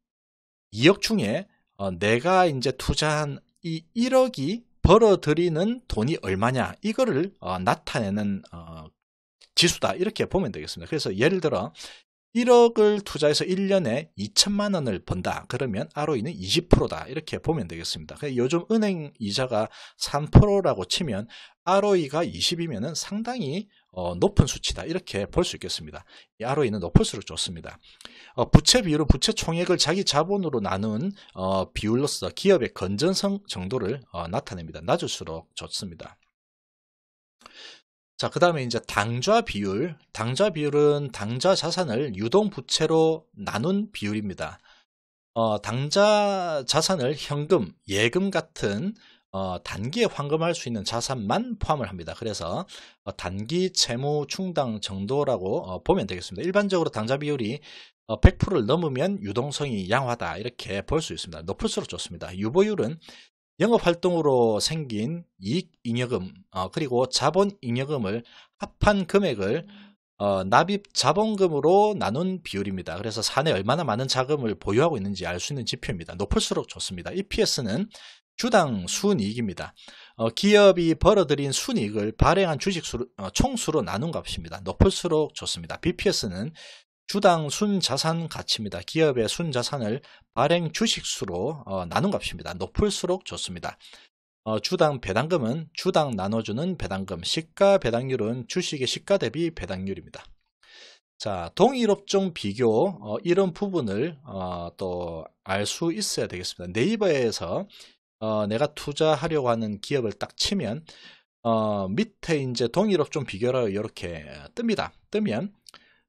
2억 중에 어, 내가 이제 투자한 이 1억이 벌어들이는 돈이 얼마냐 이거를 어, 나타내는 어, 지수다 이렇게 보면 되겠습니다. 그래서 예를 들어 1억을 투자해서 1년에 2천만 원을 번다. 그러면 ROE는 20%다. 이렇게 보면 되겠습니다. 그러니까 요즘 은행 이자가 3%라고 치면 ROE가 20이면 상당히 어, 높은 수치다 이렇게 볼 수 있겠습니다. 이 ROE는 높을수록 좋습니다. 어, 부채 비율은 부채 총액을 자기 자본으로 나눈 어, 비율로서 기업의 건전성 정도를 어, 나타냅니다. 낮을수록 좋습니다. 자, 그 다음에 이제 당좌 비율. 당좌 비율은 당좌 자산을 유동 부채로 나눈 비율입니다. 어, 당좌 자산을 현금, 예금 같은 어, 단기에 환금할 수 있는 자산만 포함을 합니다. 그래서 어, 단기 채무 충당 정도라고 어, 보면 되겠습니다. 일반적으로 당좌 비율이 100%를 어, 넘으면 유동성이 양화다 이렇게 볼 수 있습니다. 높을수록 좋습니다. 유보율은 영업활동으로 생긴 이익잉여금 어, 그리고 자본잉여금을 합한 금액을 어, 납입 자본금으로 나눈 비율입니다. 그래서 산에 얼마나 많은 자금을 보유하고 있는지 알 수 있는 지표입니다. 높을수록 좋습니다. EPS는 주당 순이익입니다. 어, 기업이 벌어들인 순이익을 발행한 주식 수로, 어, 총수로 나눈 값입니다. 높을수록 좋습니다. BPS는 주당 순자산 가치입니다. 기업의 순자산을 발행 주식수로 어, 나눈 값입니다. 높을수록 좋습니다. 어, 주당 배당금은 주당 나눠주는 배당금, 시가 배당률은 주식의 시가 대비 배당률입니다. 자, 동일업종 비교 어, 이런 부분을 어, 또알 수 있어야 되겠습니다. 네이버에서 어, 내가 투자하려고 하는 기업을 딱 치면 어, 밑에 이제 동일업종 비교를 이렇게 뜹니다. 뜨면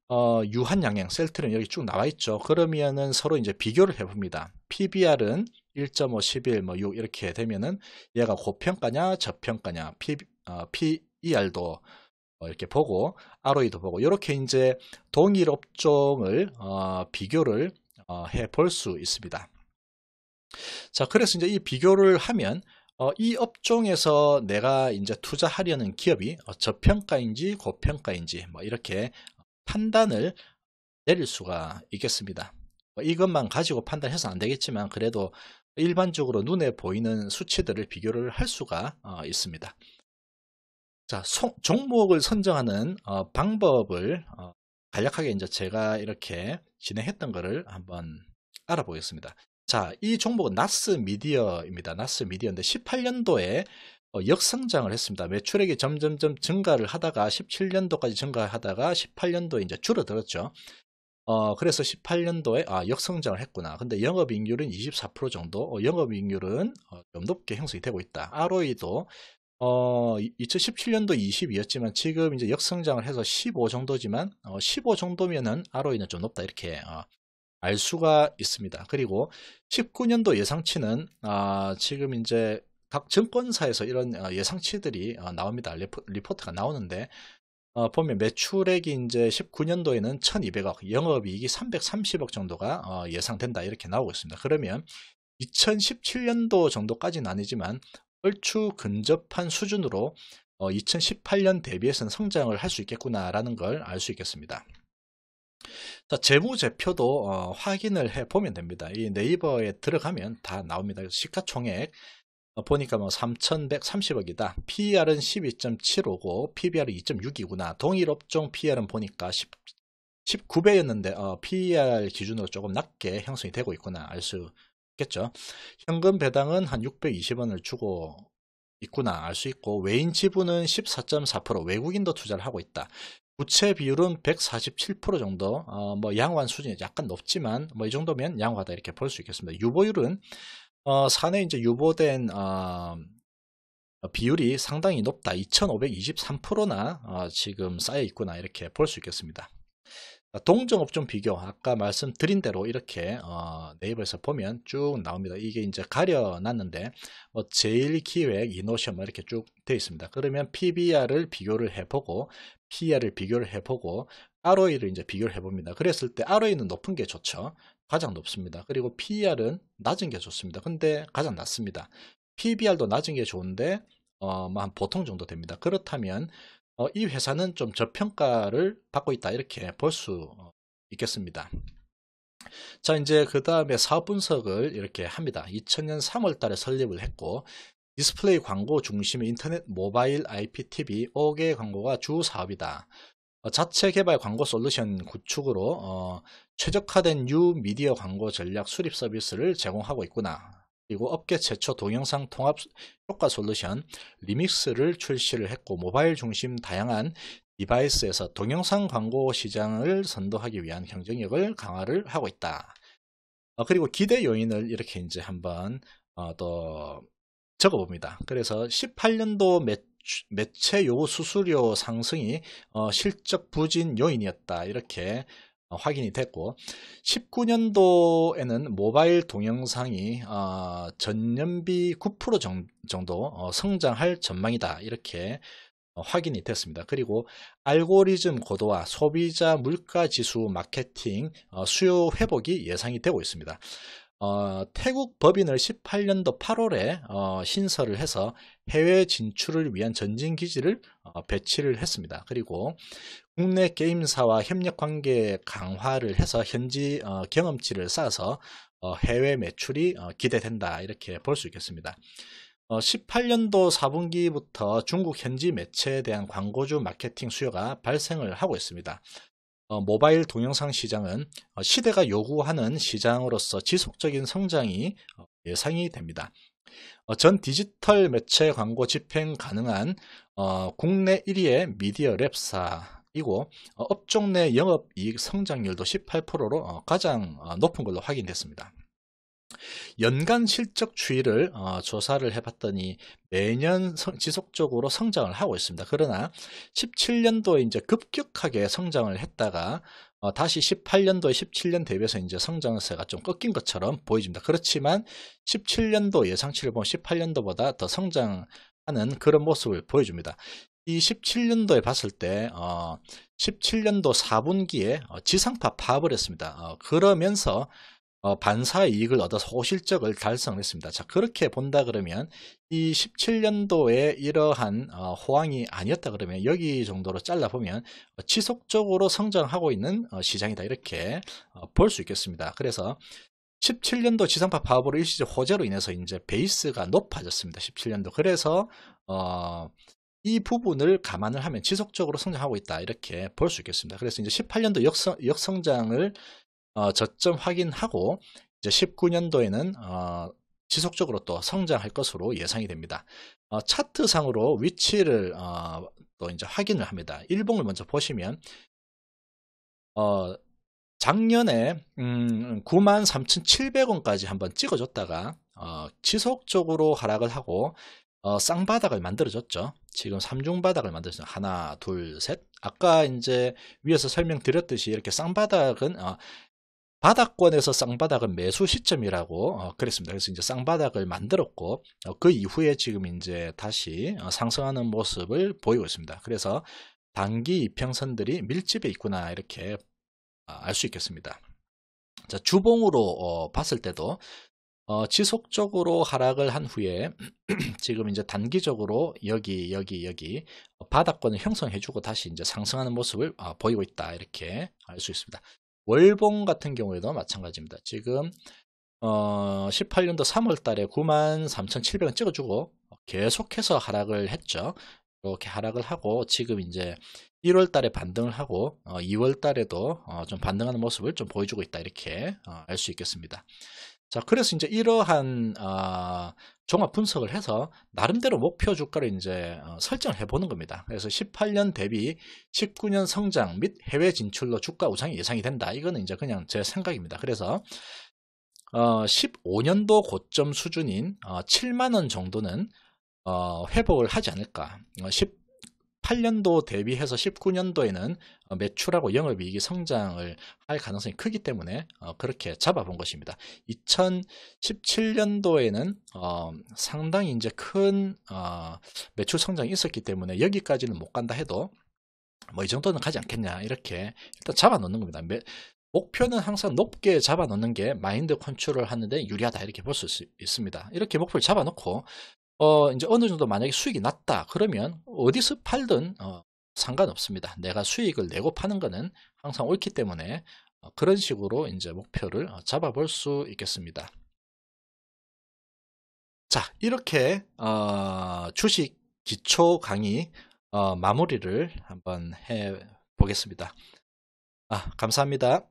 어, 유한 양행셀트는 여기 쭉 나와 있죠. 그러면은 서로 이제 비교를 해봅니다. PBR은 1.5, 11, 뭐6 이렇게 되면은 얘가 고평가냐 저평가냐 P, 어, PER도 뭐 이렇게 보고 ROE도 보고 이렇게 이제 동일 업종을 어, 비교를 어, 해볼 수 있습니다. 자 그래서 이제 이 비교를 하면 어, 이 업종에서 내가 이제 투자하려는 기업이 어, 저평가인지 고평가인지 뭐 이렇게 판단을 내릴 수가 있겠습니다. 뭐 이것만 가지고 판단해서 안 되겠지만 그래도 일반적으로 눈에 보이는 수치들을 비교를 할 수가 어, 있습니다. 자, 종목을 선정하는 어, 방법을 어, 간략하게 이제 제가 이렇게 진행했던 것을 한번 알아보겠습니다. 자, 이 종목은 나스 미디어입니다. 나스 미디어인데 18년도에 어, 역성장을 했습니다. 매출액이 점점점 증가를 하다가 17년도까지 증가하다가 18년도에 이제 줄어들었죠. 어, 그래서 18년도에 아, 역성장을 했구나. 근데 영업이익률은 24% 정도, 어, 영업이익률은 어, 좀 높게 형성이 되고 있다. ROE도 어, 2017년도 20이었지만 지금 이제 역성장을 해서 15 정도지만 어, 15 정도면은 ROE는 좀 높다 이렇게 어, 알 수가 있습니다. 그리고 19년도 예상치는 아, 지금 이제 각 증권사에서 이런 어, 예상치들이 어, 나옵니다. 리포트가 나오는데 어, 보면 매출액이 이제 19년도에는 1200억, 영업이익이 330억 정도가 예상된다 이렇게 나오고 있습니다. 그러면 2017년도 정도까지는 아니지만 얼추 근접한 수준으로 2018년 대비해서는 성장을 할 수 있겠구나라는 걸 알 수 있겠습니다. 자, 재무제표도 확인을 해 보면 됩니다. 이 네이버에 들어가면 다 나옵니다. 시가총액, 어, 보니까 뭐 3,130억이다. PER은 12.75고 PBR은 2.6이구나. 동일 업종 PER은 보니까 10, 19배였는데 어, PER 기준으로 조금 낮게 형성이 되고 있구나. 알 수 있겠죠. 현금 배당은 한 620원을 주고 있구나. 알 수 있고 외인 지분은 14.4% 외국인도 투자를 하고 있다. 부채 비율은 147% 정도, 어, 뭐 양호한 수준이 약간 높지만, 뭐 이 정도면 양호하다 이렇게 볼 수 있겠습니다. 유보율은 어, 산에 이제 유보된 어, 비율이 상당히 높다. 2,523%나 어, 아, 지금 쌓여 있구나 이렇게 볼 수 있겠습니다. 동종업 종 비교 아까 말씀드린 대로 이렇게 어, 네이버에서 보면 쭉 나옵니다. 이게 이제 가려놨는데 뭐 제일 기획 이노션 이렇게 쭉 되어 있습니다. 그러면 PBR을 비교를 해보고 PR을 비교를 해보고 ROE를 이제 비교를 해봅니다. 그랬을 때 ROE는 높은 게 좋죠. 가장 높습니다. 그리고 p r 은 낮은 게 좋습니다. 근데 가장 낮습니다. PBR도 낮은 게 좋은데 어, 뭐한 보통 정도 됩니다. 그렇다면 어, 이 회사는 좀 저평가를 받고 있다 이렇게 볼수 어, 있겠습니다. 자 이제 그 다음에 사업 분석을 이렇게 합니다. 2000년 3월 달에 설립을 했고 디스플레이 광고 중심의 인터넷 모바일 IPTV 5개 광고가 주 사업이다. 어, 자체 개발 광고 솔루션 구축으로 어, 최적화된 뉴 미디어 광고 전략 수립 서비스를 제공하고 있구나. 그리고 업계 최초 동영상 통합 효과 솔루션 리믹스를 출시를 했고 모바일 중심 다양한 디바이스에서 동영상 광고 시장을 선도하기 위한 경쟁력을 강화를 하고 있다. 어, 그리고 기대 요인을 이렇게 이제 한번 어, 또 적어봅니다. 그래서 18년도 매, 매체 요구 수수료 상승이 어, 실적 부진 요인이었다. 이렇게 어, 확인이 됐고 19년도에는 모바일 동영상이 어, 전년비 9% 정도 어, 성장할 전망이다 이렇게 확인이 됐습니다. 그리고 알고리즘 고도화, 소비자 물가 지수 마케팅 수요 회복이 예상이 되고 있습니다. 태국 법인을 18년도 8월에 신설을 해서 해외 진출을 위한 전진 기지를 어, 배치를 했습니다. 그리고 국내 게임사와 협력 관계 강화를 해서 현지 어, 경험치를 쌓아서 어, 해외 매출이 기대된다 이렇게 볼 수 있겠습니다. 18년도 4분기부터 중국 현지 매체에 대한 광고주 마케팅 수요가 발생을 하고 있습니다. 모바일 동영상 시장은 시대가 요구하는 시장으로서 지속적인 성장이 예상이 됩니다. 어, 전 디지털 매체 광고 집행 가능한 어, 국내 1위의 미디어 랩사이고 어, 업종 내 영업 이익 성장률도 18%로 어, 가장 어, 높은 걸로 확인됐습니다. 연간 실적 추이를 어, 조사를 해봤더니 매년 성, 지속적으로 성장을 하고 있습니다. 그러나 17년도에 이제 급격하게 성장을 했다가 어, 다시 18년도에 17년 대비해서 이제 성장세가 좀 꺾인 것처럼 보여집니다. 그렇지만 17년도 예상치를 보면 18년도보다 더 성장하는 그런 모습을 보여줍니다. 이 17년도에 봤을 때 어, 17년도 4분기에 어, 지상파 파업을 했습니다. 어, 그러면서 어, 반사 이익을 얻어서 호실적을 달성했습니다. 자, 그렇게 본다 그러면 이 17년도에 이러한 어, 호황이 아니었다 그러면 여기 정도로 잘라보면 어, 지속적으로 성장하고 있는 어, 시장이다 이렇게 어, 볼수 있겠습니다. 그래서 17년도 지상파 파업으로 일시적 호재로 인해서 이제 베이스가 높아졌습니다. 17년도. 그래서 어, 이 부분을 감안을 하면 지속적으로 성장하고 있다 이렇게 볼 수 있겠습니다. 그래서 이제 18년도 역성, 역성장을 어, 저점 확인하고 이제 19년도에는 어, 지속적으로 또 성장할 것으로 예상이 됩니다. 어, 차트상으로 위치를 어, 또 이제 확인을 합니다. 일봉을 먼저 보시면 어, 작년에 음, 93,700원까지 한번 찍어줬다가 어, 지속적으로 하락을 하고 어, 쌍바닥을 만들어줬죠. 지금 삼중바닥을 만들어서 하나, 둘, 셋. 아까 이제 위에서 설명드렸듯이 이렇게 쌍바닥은 어, 바닥권에서 쌍바닥은 매수 시점이라고 어, 그랬습니다. 그래서 이제 쌍바닥을 만들었고 어, 그 이후에 지금 이제 다시 어, 상승하는 모습을 보이고 있습니다. 그래서 단기 이평선들이 밀집해 있구나 이렇게 어, 알수 있겠습니다. 자, 주봉으로 어, 봤을 때도 어, 지속적으로 하락을 한 후에 (clears throat) 지금 이제 단기적으로 여기 여기 여기 어, 바닥권을 형성해주고 다시 이제 상승하는 모습을 어, 보이고 있다 이렇게 알 수 있습니다. 월봉 같은 경우에도 마찬가지입니다. 지금 어 18년도 3월 달에 93,700원 찍어주고 계속해서 하락을 했죠. 이렇게 하락을 하고 지금 이제 1월 달에 반등을 하고 2월 어, 달에도 어, 좀 반등하는 모습을 좀 보여주고 있다 이렇게 어, 알수 있겠습니다. 자, 그래서 이제 이러한 아, 종합 분석을 해서 나름대로 목표 주가를 이제 어, 설정을 해보는 겁니다. 그래서 18년 대비 19년 성장 및 해외 진출로 주가 우상이 예상이 된다. 이거는 이제 그냥 제 생각입니다. 그래서 어, 15년도 고점 수준인 어, 7만 원 정도는 어, 회복을 하지 않을까. 어, 10, 18년도 대비해서 19년도에는 어, 매출하고 영업이익이 성장을 할 가능성이 크기 때문에 어, 그렇게 잡아본 것입니다. 2017년도에는 어, 상당히 이제 큰 매출 성장이 있었기 때문에 여기까지는 못 간다 해도 뭐 이 정도는 가지 않겠냐 이렇게 일단 잡아놓는 겁니다. 목표는 항상 높게 잡아놓는 게 마인드 컨트롤 하는데 유리하다 이렇게 볼 수 있습니다. 이렇게 목표를 잡아놓고 어, 이제 어느 정도 만약에 수익이 났다. 그러면 어디서 팔든 어, 상관없습니다. 내가 수익을 내고 파는 거는 항상 옳기 때문에 어, 그런 식으로 이제 목표를 어, 잡아볼 수 있겠습니다. 자, 이렇게 어, 주식 기초 강의 어, 마무리를 한번 해 보겠습니다. 아, 감사합니다.